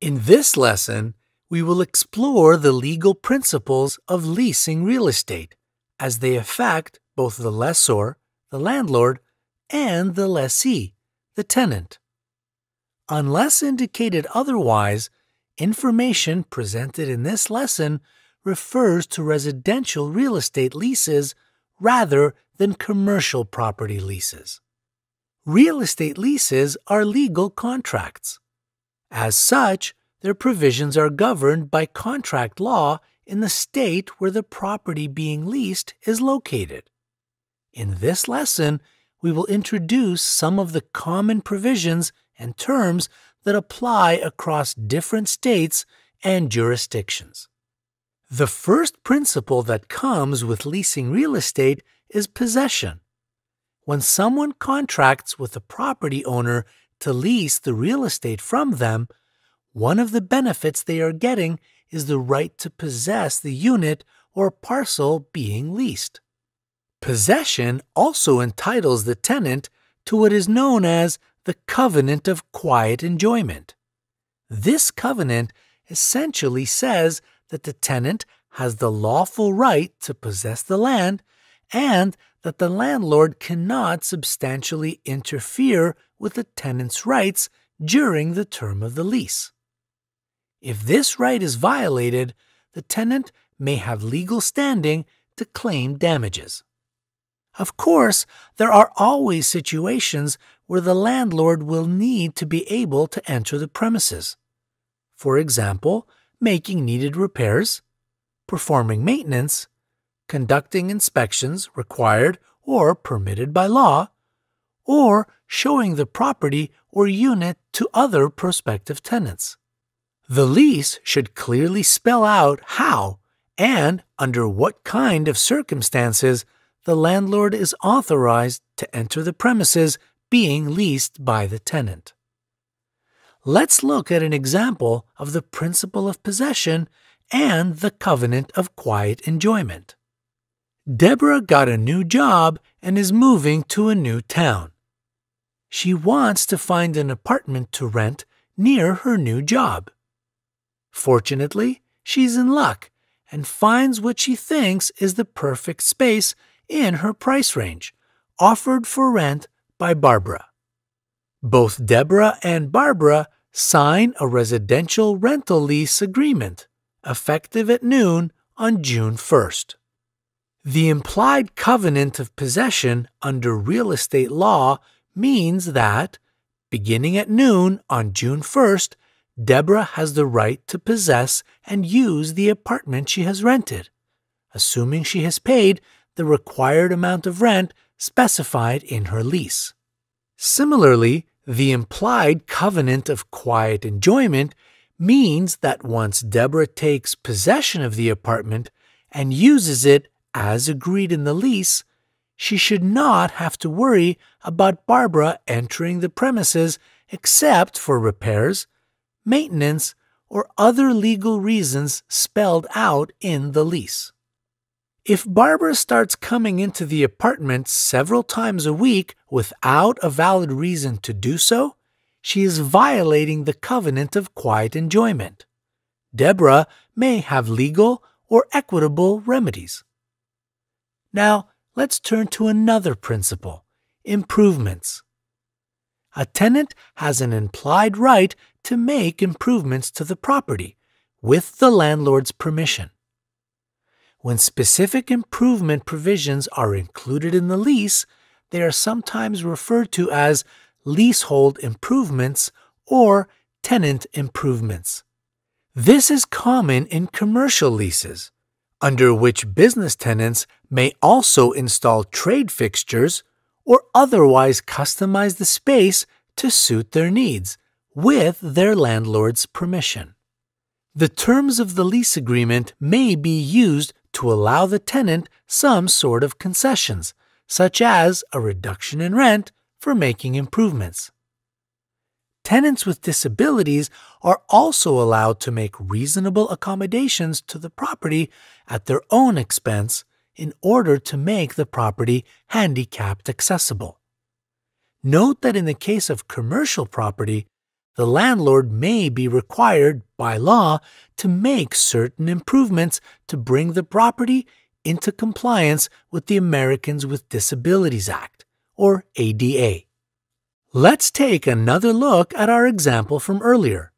In this lesson, we will explore the legal principles of leasing real estate as they affect both the lessor, the landlord, and the lessee, the tenant. Unless indicated otherwise, information presented in this lesson refers to residential real estate leases rather than commercial property leases. Real estate leases are legal contracts. As such, their provisions are governed by contract law in the state where the property being leased is located. In this lesson, we will introduce some of the common provisions and terms that apply across different states and jurisdictions. The first principle that comes with leasing real estate is possession. When someone contracts with a property owner to lease the real estate from them, one of the benefits they are getting is the right to possess the unit or parcel being leased. Possession also entitles the tenant to what is known as the covenant of quiet enjoyment. This covenant essentially says that the tenant has the lawful right to possess the land and that the landlord cannot substantially interfere with the tenant's rights during the term of the lease. If this right is violated, the tenant may have legal standing to claim damages. Of course, there are always situations where the landlord will need to be able to enter the premises. For example, making needed repairs, performing maintenance, conducting inspections required or permitted by law, or showing the property or unit to other prospective tenants. The lease should clearly spell out how and under what kind of circumstances the landlord is authorized to enter the premises being leased by the tenant. Let's look at an example of the principle of possession and the covenant of quiet enjoyment. Deborah got a new job and is moving to a new town. She wants to find an apartment to rent near her new job. Fortunately, she's in luck and finds what she thinks is the perfect space in her price range, offered for rent by Barbara. Both Deborah and Barbara sign a residential rental lease agreement, effective at noon on June 1st. The implied covenant of possession under real estate law means that, beginning at noon on June 1st, Deborah has the right to possess and use the apartment she has rented, assuming she has paid the required amount of rent specified in her lease. Similarly, the implied covenant of quiet enjoyment means that once Deborah takes possession of the apartment and uses it as agreed in the lease, she should not have to worry about Barbara entering the premises except for repairs, maintenance, or other legal reasons spelled out in the lease. If Barbara starts coming into the apartment several times a week without a valid reason to do so, she is violating the covenant of quiet enjoyment. Deborah may have legal or equitable remedies. Now, let's turn to another principle improvements. A tenant has an implied right to make improvements to the property with the landlord's permission. When specific improvement provisions are included in the lease, they are sometimes referred to as leasehold improvements or tenant improvements. This is common in commercial leases, under which business tenants may also install trade fixtures or otherwise customize the space to suit their needs with their landlord's permission. The terms of the lease agreement may be used to allow the tenant some sort of concessions, such as a reduction in rent for making improvements. Tenants with disabilities are also allowed to make reasonable accommodations to the property at their own expense in order to make the property handicapped accessible. Note that in the case of commercial property, the landlord may be required by law to make certain improvements to bring the property into compliance with the Americans with Disabilities Act, or ADA. Let's take another look at our example from earlier.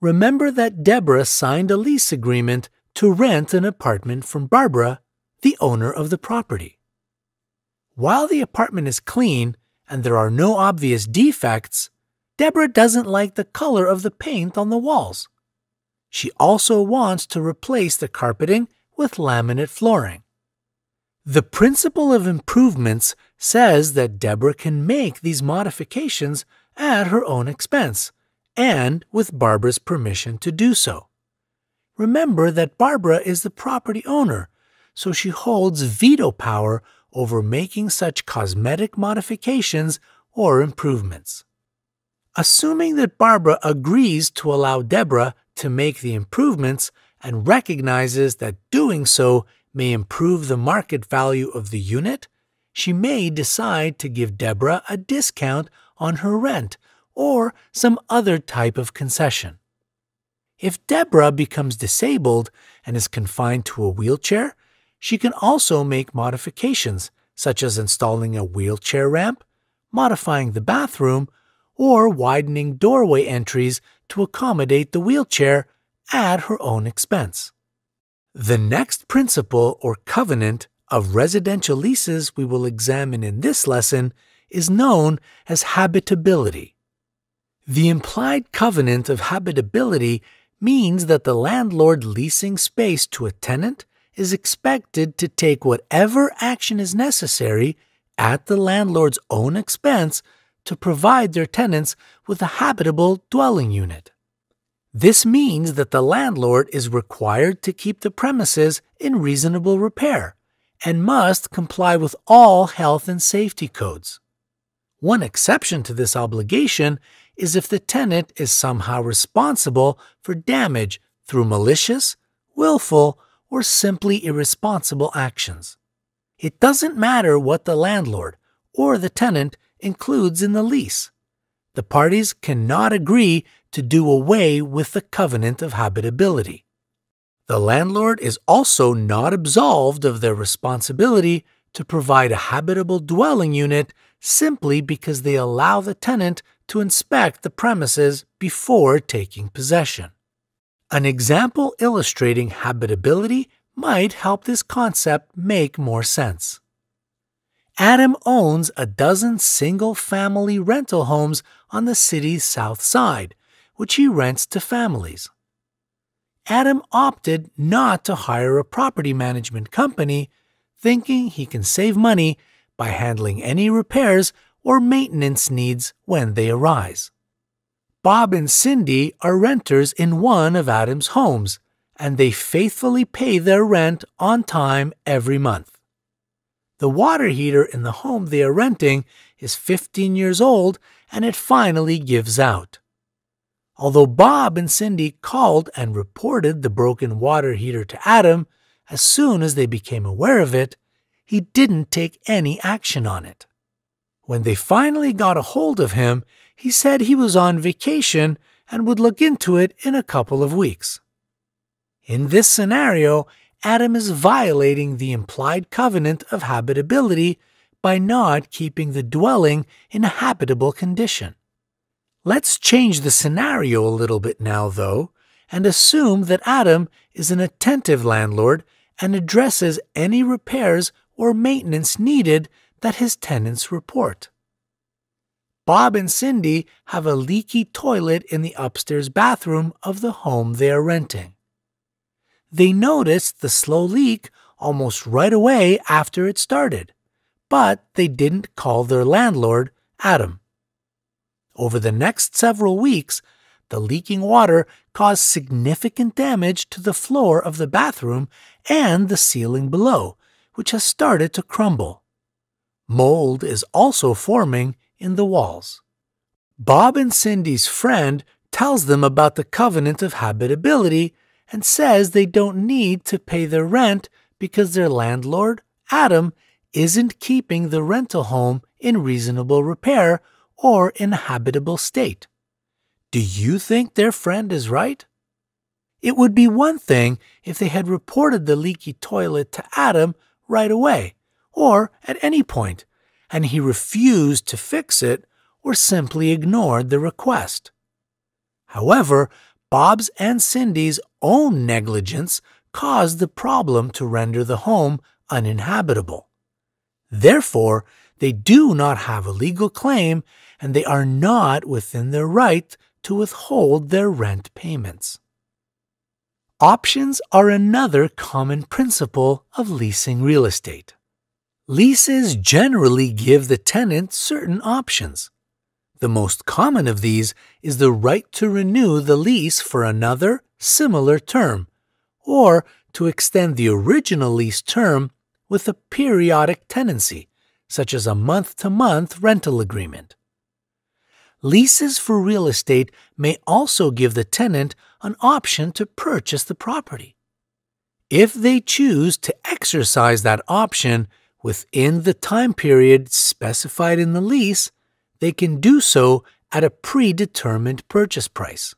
Remember that Deborah signed a lease agreement to rent an apartment from Barbara the owner of the property. While the apartment is clean and there are no obvious defects, Deborah doesn't like the color of the paint on the walls. She also wants to replace the carpeting with laminate flooring. The principle of improvements says that Deborah can make these modifications at her own expense and with Barbara's permission to do so. Remember that Barbara is the property owner so she holds veto power over making such cosmetic modifications or improvements. Assuming that Barbara agrees to allow Deborah to make the improvements and recognizes that doing so may improve the market value of the unit, she may decide to give Deborah a discount on her rent or some other type of concession. If Deborah becomes disabled and is confined to a wheelchair, she can also make modifications, such as installing a wheelchair ramp, modifying the bathroom, or widening doorway entries to accommodate the wheelchair at her own expense. The next principle or covenant of residential leases we will examine in this lesson is known as habitability. The implied covenant of habitability means that the landlord leasing space to a tenant is expected to take whatever action is necessary at the landlord's own expense to provide their tenants with a habitable dwelling unit. This means that the landlord is required to keep the premises in reasonable repair and must comply with all health and safety codes. One exception to this obligation is if the tenant is somehow responsible for damage through malicious, willful, or simply irresponsible actions. It doesn't matter what the landlord or the tenant includes in the lease. The parties cannot agree to do away with the covenant of habitability. The landlord is also not absolved of their responsibility to provide a habitable dwelling unit simply because they allow the tenant to inspect the premises before taking possession. An example illustrating habitability might help this concept make more sense. Adam owns a dozen single family rental homes on the city's south side, which he rents to families. Adam opted not to hire a property management company, thinking he can save money by handling any repairs or maintenance needs when they arise. Bob and Cindy are renters in one of Adam's homes, and they faithfully pay their rent on time every month. The water heater in the home they are renting is 15 years old and it finally gives out. Although Bob and Cindy called and reported the broken water heater to Adam, as soon as they became aware of it, he didn't take any action on it. When they finally got a hold of him, he said he was on vacation and would look into it in a couple of weeks. In this scenario, Adam is violating the implied covenant of habitability by not keeping the dwelling in a habitable condition. Let's change the scenario a little bit now, though, and assume that Adam is an attentive landlord and addresses any repairs or maintenance needed that his tenants report. Bob and Cindy have a leaky toilet in the upstairs bathroom of the home they are renting. They noticed the slow leak almost right away after it started, but they didn't call their landlord, Adam. Over the next several weeks, the leaking water caused significant damage to the floor of the bathroom and the ceiling below, which has started to crumble. Mold is also forming in the walls. Bob and Cindy's friend tells them about the covenant of habitability and says they don't need to pay their rent because their landlord, Adam, isn't keeping the rental home in reasonable repair or in habitable state. Do you think their friend is right? It would be one thing if they had reported the leaky toilet to Adam right away, or at any point, and he refused to fix it or simply ignored the request. However, Bob's and Cindy's own negligence caused the problem to render the home uninhabitable. Therefore, they do not have a legal claim and they are not within their right to withhold their rent payments. Options are another common principle of leasing real estate. Leases generally give the tenant certain options. The most common of these is the right to renew the lease for another similar term, or to extend the original lease term with a periodic tenancy, such as a month to month rental agreement. Leases for real estate may also give the tenant an option to purchase the property. If they choose to exercise that option, within the time period specified in the lease, they can do so at a predetermined purchase price.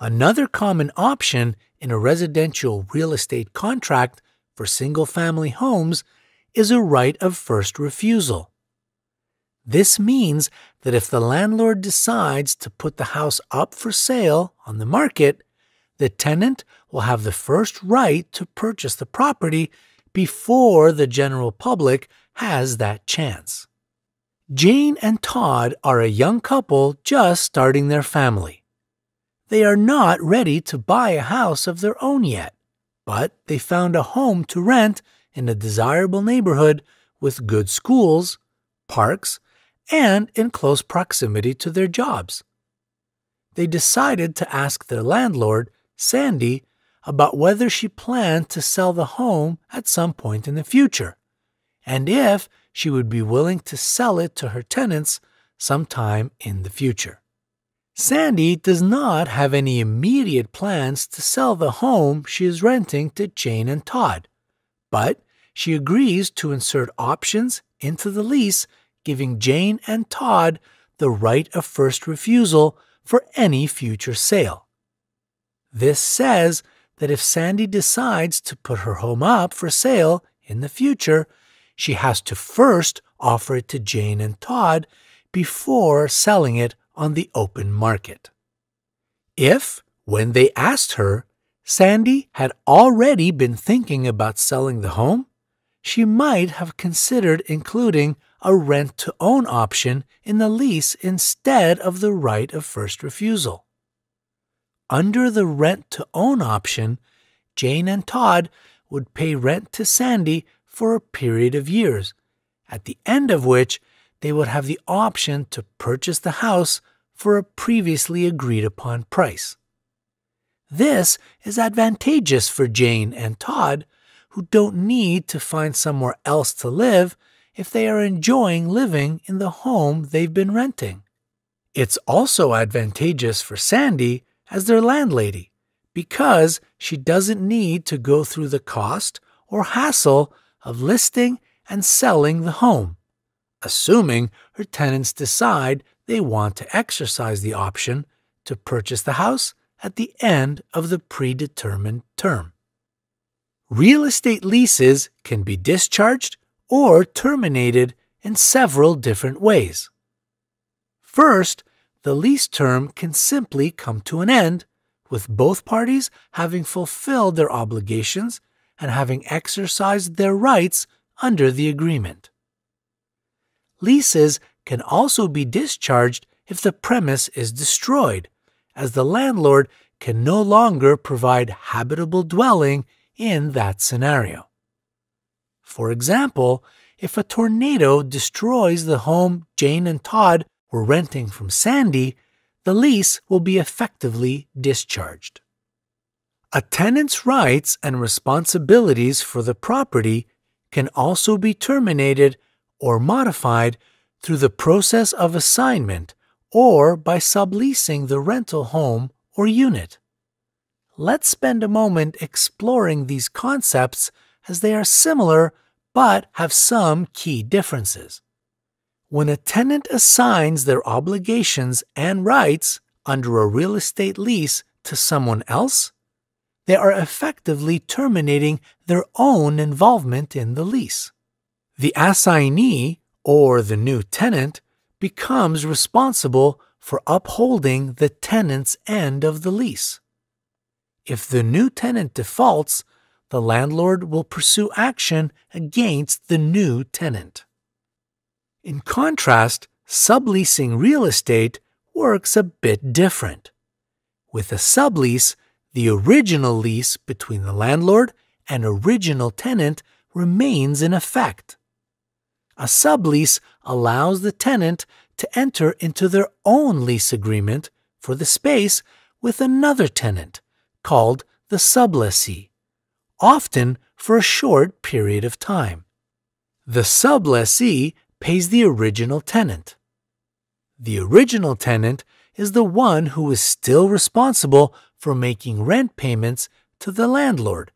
Another common option in a residential real estate contract for single family homes is a right of first refusal. This means that if the landlord decides to put the house up for sale on the market, the tenant will have the first right to purchase the property before the general public has that chance. Jane and Todd are a young couple just starting their family. They are not ready to buy a house of their own yet, but they found a home to rent in a desirable neighborhood with good schools, parks, and in close proximity to their jobs. They decided to ask their landlord, Sandy, about whether she planned to sell the home at some point in the future, and if she would be willing to sell it to her tenants sometime in the future. Sandy does not have any immediate plans to sell the home she is renting to Jane and Todd, but she agrees to insert options into the lease, giving Jane and Todd the right of first refusal for any future sale. This says that if Sandy decides to put her home up for sale in the future, she has to first offer it to Jane and Todd before selling it on the open market. If, when they asked her, Sandy had already been thinking about selling the home, she might have considered including a rent to own option in the lease instead of the right of first refusal. Under the rent to own option, Jane and Todd would pay rent to Sandy for a period of years, at the end of which they would have the option to purchase the house for a previously agreed upon price. This is advantageous for Jane and Todd, who don't need to find somewhere else to live if they are enjoying living in the home they've been renting. It's also advantageous for Sandy, as their landlady because she doesn't need to go through the cost or hassle of listing and selling the home, assuming her tenants decide they want to exercise the option to purchase the house at the end of the predetermined term. Real estate leases can be discharged or terminated in several different ways. First, the lease term can simply come to an end, with both parties having fulfilled their obligations and having exercised their rights under the agreement. Leases can also be discharged if the premise is destroyed, as the landlord can no longer provide habitable dwelling in that scenario. For example, if a tornado destroys the home Jane and Todd were renting from Sandy, the lease will be effectively discharged. A tenant's rights and responsibilities for the property can also be terminated or modified through the process of assignment or by subleasing the rental home or unit. Let's spend a moment exploring these concepts as they are similar but have some key differences. When a tenant assigns their obligations and rights under a real estate lease to someone else, they are effectively terminating their own involvement in the lease. The assignee, or the new tenant, becomes responsible for upholding the tenant's end of the lease. If the new tenant defaults, the landlord will pursue action against the new tenant. In contrast, subleasing real estate works a bit different. With a sublease, the original lease between the landlord and original tenant remains in effect. A sublease allows the tenant to enter into their own lease agreement for the space with another tenant, called the sublessee, often for a short period of time. The sublessee pays the original tenant. The original tenant is the one who is still responsible for making rent payments to the landlord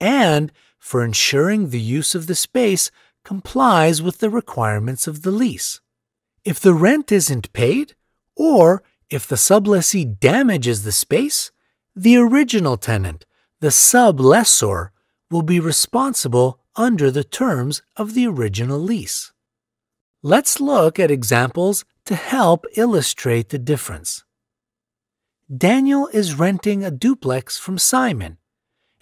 and for ensuring the use of the space complies with the requirements of the lease. If the rent isn't paid, or if the sublessee damages the space, the original tenant, the sublessor, will be responsible under the terms of the original lease. Let's look at examples to help illustrate the difference. Daniel is renting a duplex from Simon,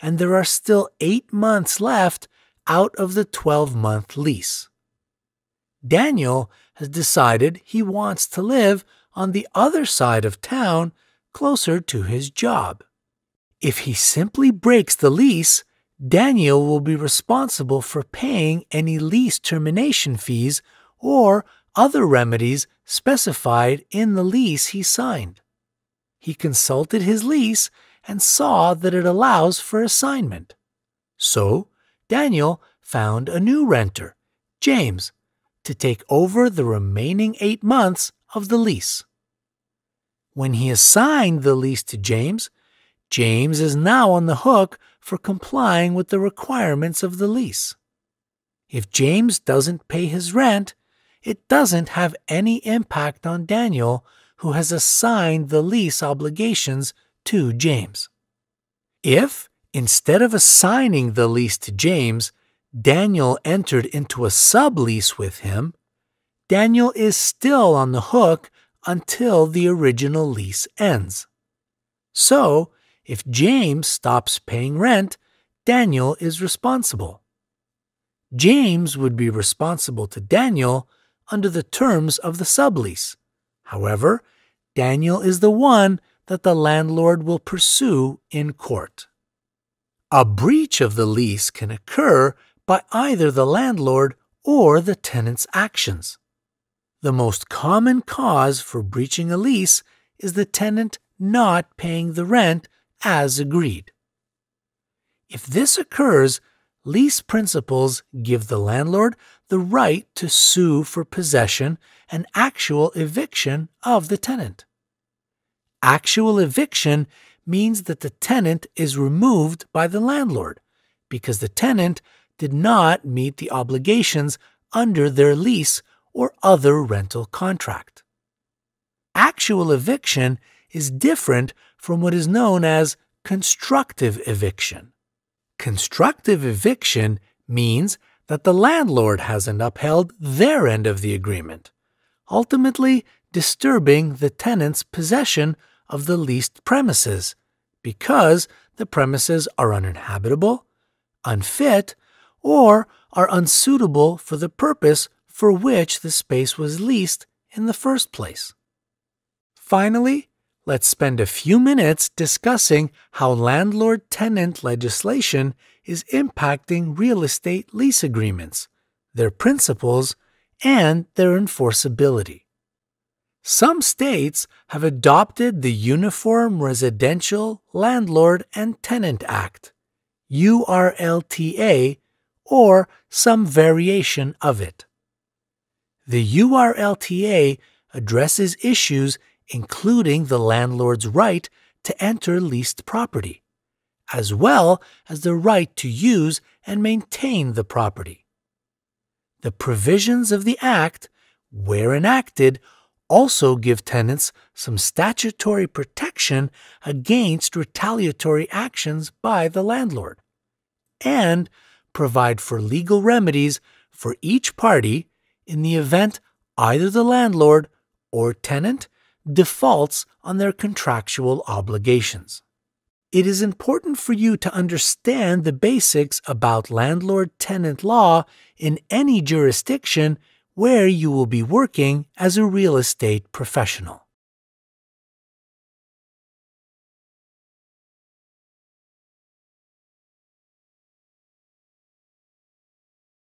and there are still eight months left out of the 12 month lease. Daniel has decided he wants to live on the other side of town closer to his job. If he simply breaks the lease, Daniel will be responsible for paying any lease termination fees or other remedies specified in the lease he signed. He consulted his lease and saw that it allows for assignment. So, Daniel found a new renter, James, to take over the remaining eight months of the lease. When he assigned the lease to James, James is now on the hook for complying with the requirements of the lease. If James doesn't pay his rent, it doesn't have any impact on Daniel, who has assigned the lease obligations to James. If, instead of assigning the lease to James, Daniel entered into a sublease with him, Daniel is still on the hook until the original lease ends. So, if James stops paying rent, Daniel is responsible. James would be responsible to Daniel under the terms of the sublease. However, Daniel is the one that the landlord will pursue in court. A breach of the lease can occur by either the landlord or the tenant's actions. The most common cause for breaching a lease is the tenant not paying the rent as agreed. If this occurs, lease principles give the landlord the right to sue for possession and actual eviction of the tenant. Actual eviction means that the tenant is removed by the landlord because the tenant did not meet the obligations under their lease or other rental contract. Actual eviction is different from what is known as constructive eviction. Constructive eviction means that the landlord hasn't upheld their end of the agreement, ultimately disturbing the tenant's possession of the leased premises because the premises are uninhabitable, unfit, or are unsuitable for the purpose for which the space was leased in the first place. Finally, let's spend a few minutes discussing how landlord tenant legislation is impacting real estate lease agreements, their principles, and their enforceability. Some states have adopted the Uniform Residential Landlord and Tenant Act, URLTA, or some variation of it. The URLTA addresses issues including the landlord's right to enter leased property, as well as the right to use and maintain the property. The provisions of the Act, where enacted, also give tenants some statutory protection against retaliatory actions by the landlord, and provide for legal remedies for each party in the event either the landlord or tenant defaults on their contractual obligations. It is important for you to understand the basics about landlord tenant law in any jurisdiction where you will be working as a real estate professional.